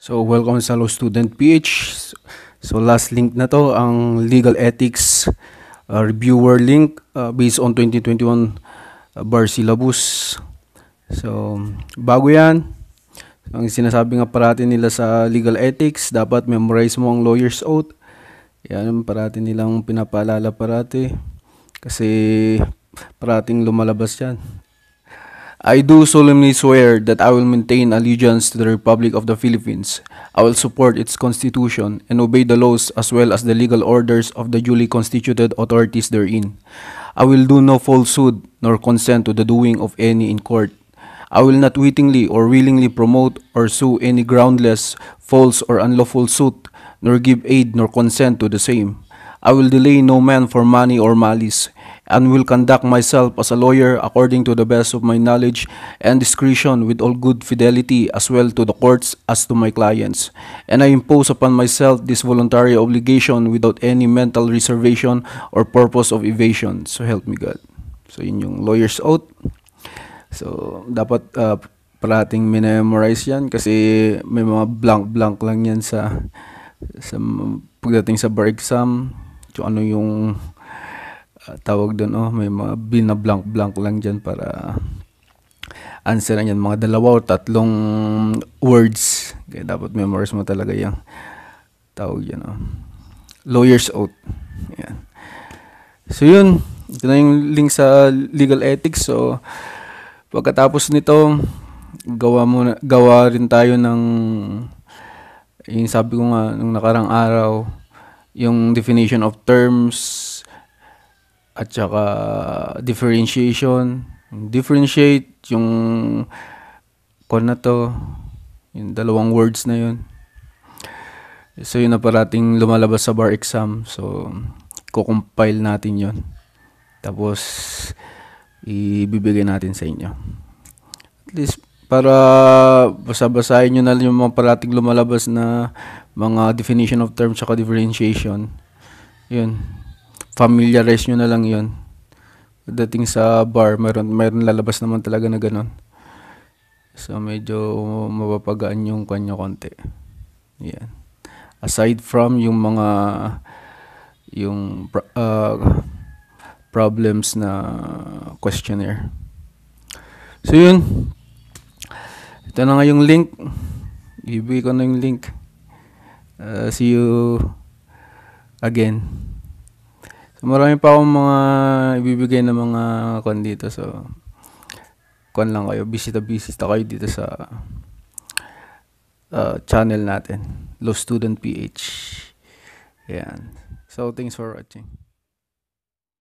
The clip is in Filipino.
So welcome sa Law Student PH. So last link na to ang legal ethics uh, reviewer link uh, based on 2021 uh, bar syllabus. So bago 'yan, ang sinasabi nga parati nila sa legal ethics, dapat memorize mo ang lawyer's oath. Yan ang parati nilang pinapaalala parati. Kasi parating lumalabas yan. I do solemnly swear that I will maintain allegiance to the Republic of the Philippines. I will support its constitution and obey the laws as well as the legal orders of the duly constituted authorities therein. I will do no falsehood nor consent to the doing of any in court. I will not wittingly or willingly promote or sue any groundless, false, or unlawful suit, nor give aid nor consent to the same. I will delay no man for money or malice and will conduct myself as a lawyer according to the best of my knowledge and discretion with all good fidelity as well to the courts as to my clients. And I impose upon myself this voluntary obligation without any mental reservation or purpose of evasion. So help me God. So yun yung lawyer's oath. So dapat uh, parating minemorize yan kasi may mga blank-blank lang yan sa, sa pagdating sa bar exam. So ano yung Ah, tawag doon oh, may mga binablank-blank lang diyan para answer yan mga dalawa o tatlong words kaya dapat memorize mo talaga 'yang tawag yan oh. lawyer's oath yan. so yun ito na yung link sa legal ethics so pagkatapos nito gawa mo gawa rin tayo ng yung sabi ko nga nung nakarang araw yung definition of terms at saka differentiation. Differentiate yung kon na to, yung dalawang words na yun. So yun na parating lumalabas sa bar exam. So kukompile natin yon Tapos ibibigay natin sa inyo. At least para basa-basahin nyo na yung mga parating lumalabas na mga definition of terms at differentiation. Yun familiarize nyo na lang yon dating sa bar meron meron lalabas naman talaga na ganun so medyo mapapagaan yung kanya konti yan aside from yung mga yung uh, problems na questionnaire so yun ito na nga yung link ibigay ko na yung link uh, see you again So, marami pa akong mga ibibigay na mga kon dito. So, kon lang kayo. Busy to busy to kayo dito sa uh, channel natin. Low Student PH. Yan. So, thanks for watching.